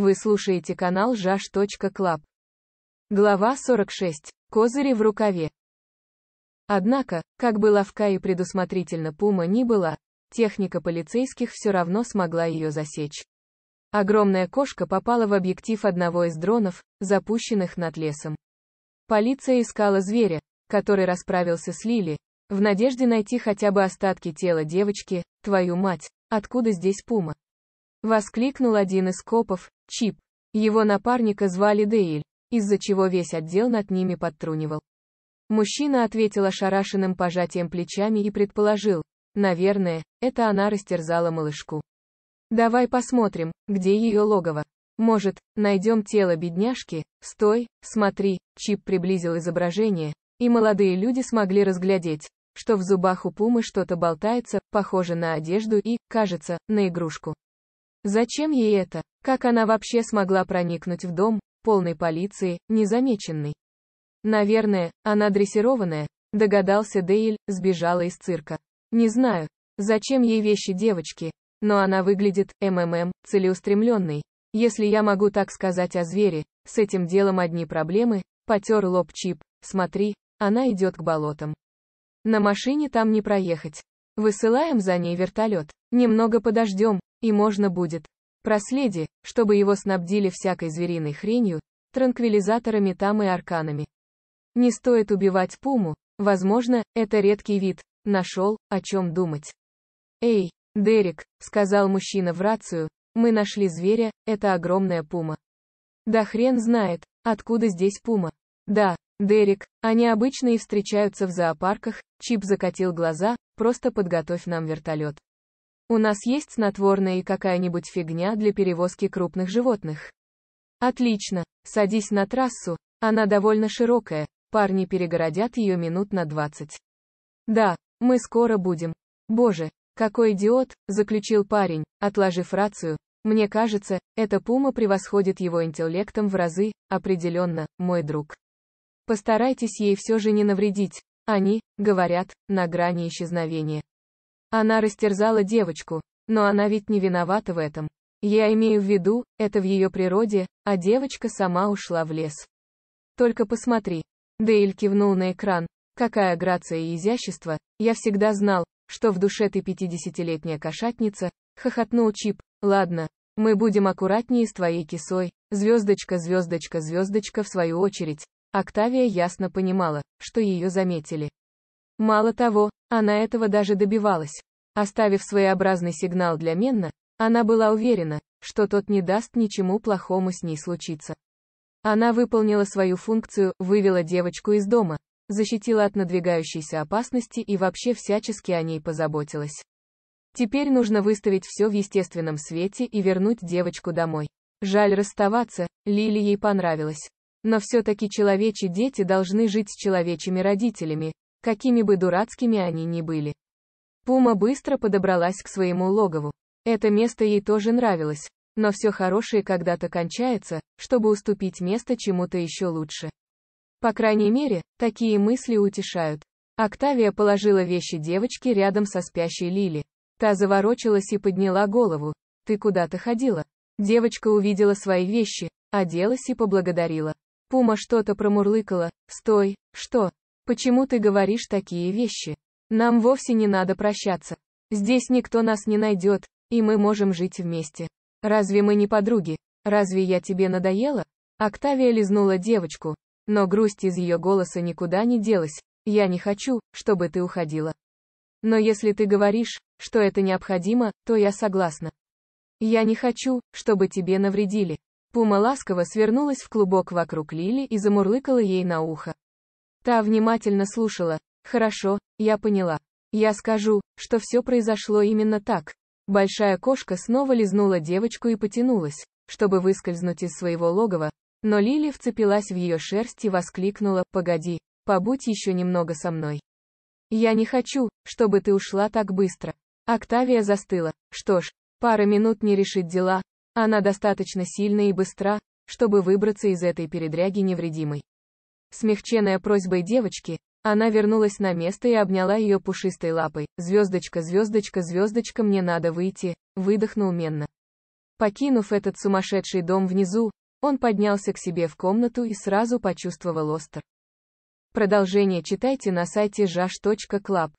Вы слушаете канал ЖАШ.КЛАБ. Глава 46. Козыри в рукаве. Однако, как бы ловка и предусмотрительно Пума ни была, техника полицейских все равно смогла ее засечь. Огромная кошка попала в объектив одного из дронов, запущенных над лесом. Полиция искала зверя, который расправился с Лили, в надежде найти хотя бы остатки тела девочки, твою мать, откуда здесь пума? Воскликнул один из копов, Чип. Его напарника звали Дейль, из-за чего весь отдел над ними подтрунивал. Мужчина ответил ошарашенным пожатием плечами и предположил, наверное, это она растерзала малышку. Давай посмотрим, где ее логово. Может, найдем тело бедняжки? Стой, смотри, Чип приблизил изображение, и молодые люди смогли разглядеть, что в зубах у пумы что-то болтается, похоже на одежду и, кажется, на игрушку. Зачем ей это? Как она вообще смогла проникнуть в дом, полной полиции, незамеченной? Наверное, она дрессированная, догадался Дейль, сбежала из цирка. Не знаю, зачем ей вещи девочки, но она выглядит, ммм, целеустремленной. Если я могу так сказать о звере, с этим делом одни проблемы, потер лоб Чип, смотри, она идет к болотам. На машине там не проехать. Высылаем за ней вертолет. Немного подождем, и можно будет. Проследи, чтобы его снабдили всякой звериной хренью, транквилизаторами там и арканами. Не стоит убивать пуму, возможно, это редкий вид, нашел, о чем думать. Эй, Дерек, сказал мужчина в рацию, мы нашли зверя, это огромная пума. Да хрен знает, откуда здесь пума. Да, Дерек, они обычно и встречаются в зоопарках, Чип закатил глаза, просто подготовь нам вертолет. У нас есть снотворное и какая-нибудь фигня для перевозки крупных животных. Отлично. Садись на трассу. Она довольно широкая. Парни перегородят ее минут на двадцать. Да, мы скоро будем. Боже, какой идиот, заключил парень, отложив рацию. Мне кажется, эта пума превосходит его интеллектом в разы, определенно, мой друг. Постарайтесь ей все же не навредить. Они, говорят, на грани исчезновения. Она растерзала девочку, но она ведь не виновата в этом. Я имею в виду, это в ее природе, а девочка сама ушла в лес. Только посмотри. Дейл кивнул на экран. Какая грация и изящество, я всегда знал, что в душе ты пятидесятилетняя кошатница, хохотнул Чип, ладно, мы будем аккуратнее с твоей кисой, звездочка, звездочка, звездочка в свою очередь. Октавия ясно понимала, что ее заметили. Мало того, она этого даже добивалась. Оставив своеобразный сигнал для Менна, она была уверена, что тот не даст ничему плохому с ней случиться. Она выполнила свою функцию, вывела девочку из дома, защитила от надвигающейся опасности и вообще всячески о ней позаботилась. Теперь нужно выставить все в естественном свете и вернуть девочку домой. Жаль расставаться, Лили ей понравилось. Но все-таки человечьи дети должны жить с человечьими родителями, какими бы дурацкими они ни были. Пума быстро подобралась к своему логову. Это место ей тоже нравилось, но все хорошее когда-то кончается, чтобы уступить место чему-то еще лучше. По крайней мере, такие мысли утешают. Октавия положила вещи девочки рядом со спящей Лили. Та заворочилась и подняла голову. «Ты куда-то ходила?» Девочка увидела свои вещи, оделась и поблагодарила. Пума что-то промурлыкала. «Стой, что?» Почему ты говоришь такие вещи? Нам вовсе не надо прощаться. Здесь никто нас не найдет, и мы можем жить вместе. Разве мы не подруги? Разве я тебе надоела? Октавия лизнула девочку, но грусть из ее голоса никуда не делась. Я не хочу, чтобы ты уходила. Но если ты говоришь, что это необходимо, то я согласна. Я не хочу, чтобы тебе навредили. Пума ласково свернулась в клубок вокруг Лили и замурлыкала ей на ухо. Та внимательно слушала. Хорошо, я поняла. Я скажу, что все произошло именно так. Большая кошка снова лизнула девочку и потянулась, чтобы выскользнуть из своего логова, но Лили вцепилась в ее шерсть и воскликнула, «Погоди, побудь еще немного со мной. Я не хочу, чтобы ты ушла так быстро». Октавия застыла. Что ж, пара минут не решит дела, она достаточно сильная и быстра, чтобы выбраться из этой передряги невредимой. Смягченная просьбой девочки, она вернулась на место и обняла ее пушистой лапой. «Звездочка, звездочка, звездочка, мне надо выйти», — выдохнул Менна. Покинув этот сумасшедший дом внизу, он поднялся к себе в комнату и сразу почувствовал остр. Продолжение читайте на сайте jash.club.